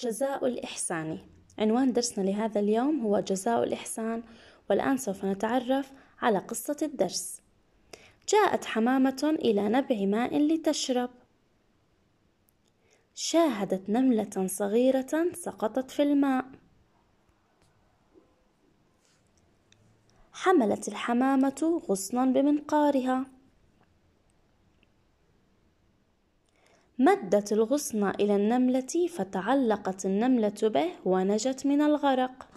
جزاء الإحسان عنوان درسنا لهذا اليوم هو جزاء الإحسان والآن سوف نتعرف على قصة الدرس جاءت حمامة إلى نبع ماء لتشرب شاهدت نملة صغيرة سقطت في الماء حملت الحمامة غصنا بمنقارها مدت الغصن إلى النملة فتعلقت النملة به ونجت من الغرق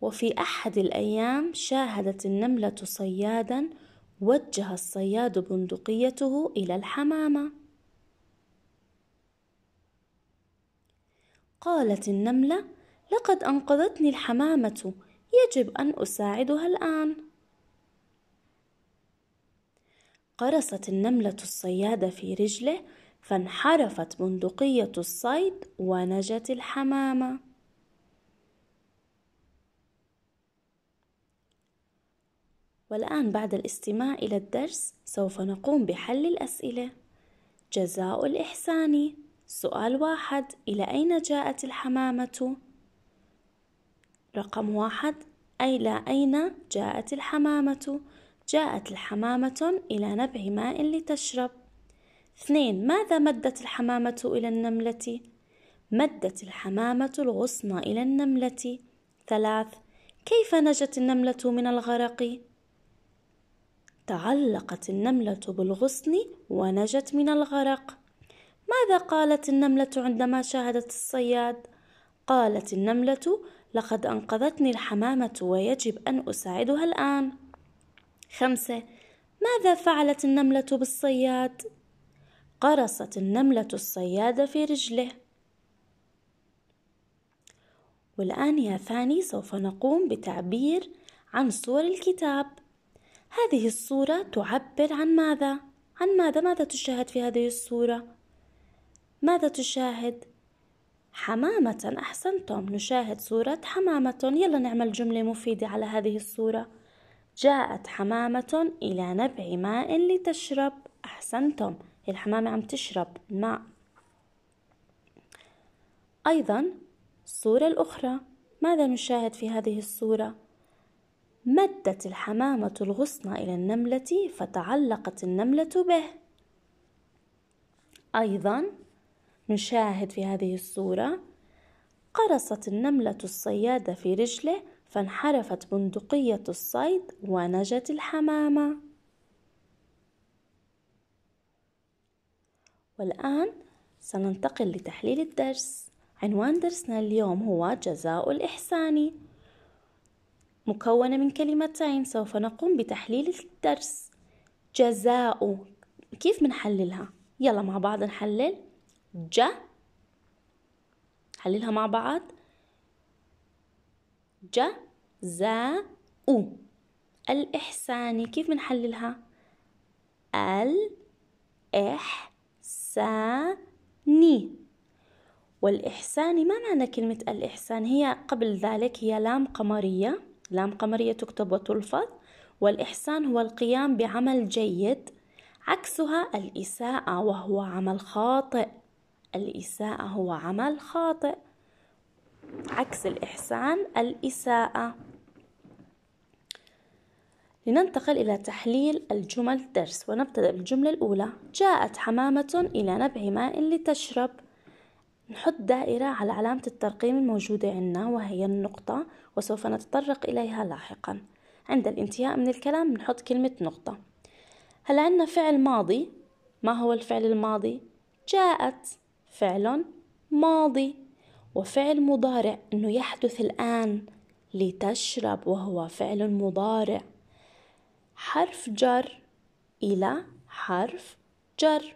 وفي أحد الأيام شاهدت النملة صيادا وجه الصياد بندقيته إلى الحمامة قالت النملة لقد أنقذتني الحمامة يجب أن أساعدها الآن قرصت النملة الصياد في رجله فانحرفت بندقية الصيد ونجت الحمامة والآن بعد الاستماع إلى الدرس سوف نقوم بحل الأسئلة جزاء الإحسان سؤال واحد إلى أين جاءت الحمامة؟ رقم واحد إلى أين جاءت الحمامة؟ جاءت الحمامة إلى نبع ماء لتشرب اثنين ماذا مدت الحمامة إلى النملة؟ مدت الحمامة الغصن إلى النملة ثلاث كيف نجت النملة من الغرق؟ تعلقت النملة بالغصن ونجت من الغرق ماذا قالت النملة عندما شاهدت الصياد؟ قالت النملة لقد أنقذتني الحمامة ويجب أن أساعدها الآن خمسة ماذا فعلت النملة بالصياد؟ قرصت النملة الصياد في رجله والآن يا فاني سوف نقوم بتعبير عن صور الكتاب هذه الصورة تعبر عن ماذا؟ عن ماذا؟ ماذا تشاهد في هذه الصورة؟ ماذا تشاهد؟ حمامة أحسنتم نشاهد صورة حمامة يلا نعمل جملة مفيدة على هذه الصورة جاءت حمامة إلى نبع ماء لتشرب أحسنتم الحمامة عم تشرب ماء أيضا الصورة الأخرى ماذا نشاهد في هذه الصورة؟ مدت الحمامة الغصن إلى النملة فتعلقت النملة به أيضا نشاهد في هذه الصورة قرصت النملة الصيادة في رجله فانحرفت بندقية الصيد ونجت الحمامة والآن سننتقل لتحليل الدرس عنوان درسنا اليوم هو جزاء الإحسان مكونة من كلمتين سوف نقوم بتحليل الدرس جزاء كيف بنحللها يلا مع بعض نحلل ج حللها مع بعض جزاء الإحسان كيف بنحللها الإحساني والإحسان ما معنى كلمة الإحسان هي قبل ذلك هي لام قمرية لام قمرية تكتب وتلفظ والإحسان هو القيام بعمل جيد عكسها الإساءة وهو عمل خاطئ الإساءة هو عمل خاطئ عكس الإحسان الإساءة لننتقل إلى تحليل الجمل درس ونبتدأ بالجملة الأولى جاءت حمامة إلى نبع ماء لتشرب نحط دائرة على علامة الترقيم الموجودة عندنا وهي النقطة وسوف نتطرق إليها لاحقا عند الانتهاء من الكلام نحط كلمة نقطة هل عندنا فعل ماضي ما هو الفعل الماضي؟ جاءت فعل ماضي وفعل مضارع أنه يحدث الآن لتشرب وهو فعل مضارع حرف جر إلى حرف جر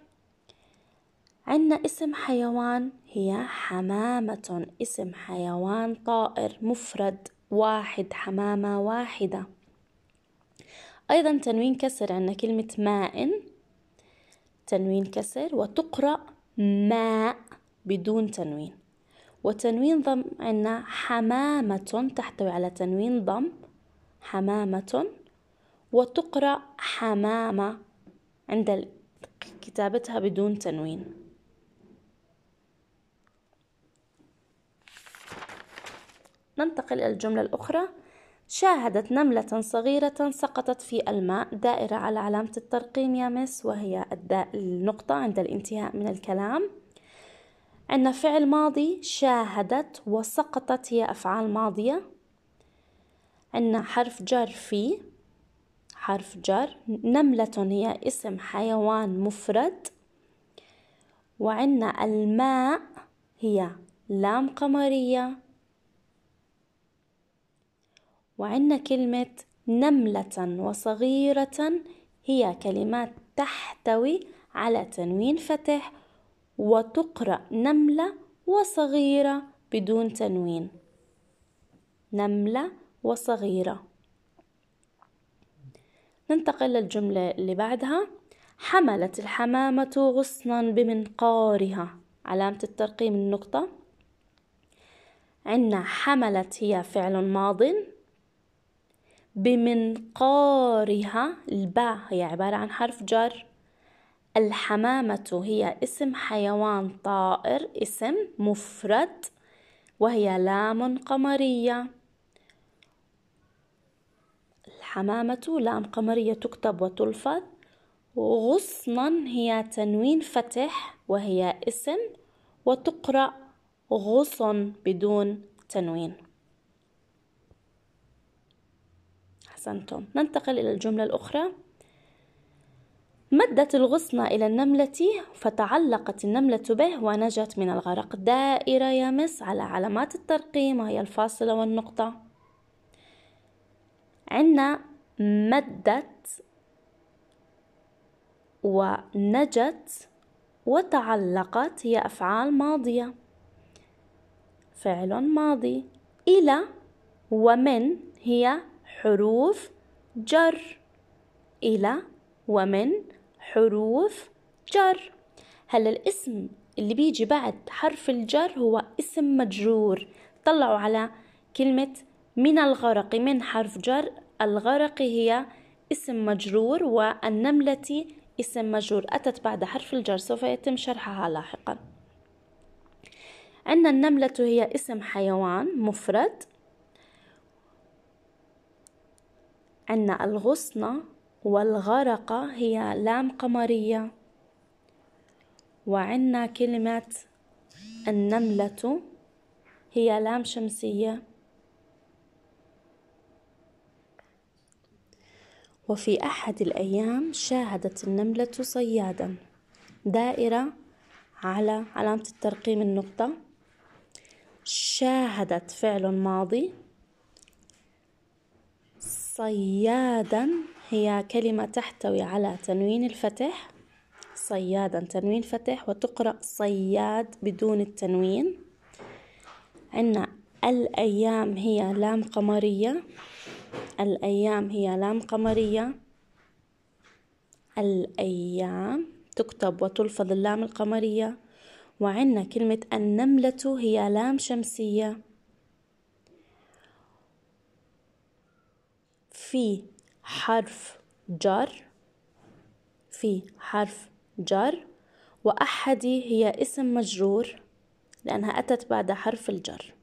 عندنا اسم حيوان هي حمامة اسم حيوان طائر مفرد واحد حمامة واحدة أيضا تنوين كسر عندنا كلمة ماء تنوين كسر وتقرأ ماء بدون تنوين وتنوين ضم عندنا حمامة تحتوي على تنوين ضم حمامة وتقرأ حمامة عند كتابتها بدون تنوين ننتقل إلى الجملة الأخرى شاهدت نملة صغيرة سقطت في الماء دائرة على علامة الترقيم يا مس وهي النقطة عند الانتهاء من الكلام عندنا فعل ماضي شاهدت وسقطت هي أفعال ماضية عندنا حرف جر في حرف جر نملة هي اسم حيوان مفرد وعندنا الماء هي لام قمرية وعندنا كلمة نملة وصغيرة هي كلمات تحتوي على تنوين فتح وتقرأ نملة وصغيرة بدون تنوين نملة وصغيرة ننتقل للجملة اللي بعدها حملت الحمامة غصنا بمنقارها علامة الترقيم النقطة عندنا حملت هي فعل ماضٍ بمنقارها الباء هي عبارة عن حرف جر الحمامة هي اسم حيوان طائر اسم مفرد وهي لام قمرية الحمامة لام قمرية تكتب وتلفظ غصنا هي تنوين فتح وهي اسم وتقرأ غصن بدون تنوين أحسنتم ننتقل إلى الجملة الأخرى مدت الغصن إلى النملة فتعلقت النملة به ونجت من الغرق دائرة يا مس على علامات الترقيم وهي الفاصلة والنقطة عندنا مدت ونجت وتعلقت هي أفعال ماضية فعل ماضي إلى ومن هي حروف جر إلى ومن حروف جر هلا الاسم اللي بيجي بعد حرف الجر هو اسم مجرور طلعوا على كلمة من الغرق من حرف جر الغرق هي اسم مجرور والنملة اسم مجرور أتت بعد حرف الجر سوف يتم شرحها لاحقا عندنا النملة هي اسم حيوان مفرد عندنا الغصنة والغرق هي لام قمرية وعنا كلمة النملة هي لام شمسية وفي أحد الأيام شاهدت النملة صيادا دائرة على علامة الترقيم النقطة شاهدت فعل ماضي صيادا هي كلمة تحتوي على تنوين الفتح صيادا تنوين فتح وتقرأ صياد بدون التنوين عنا الأيام هي لام قمرية الأيام هي لام قمرية الأيام تكتب وتلفظ اللام القمرية وعندنا كلمة النملة هي لام شمسية في حرف جر في حرف جر وأحدي هي اسم مجرور لأنها أتت بعد حرف الجر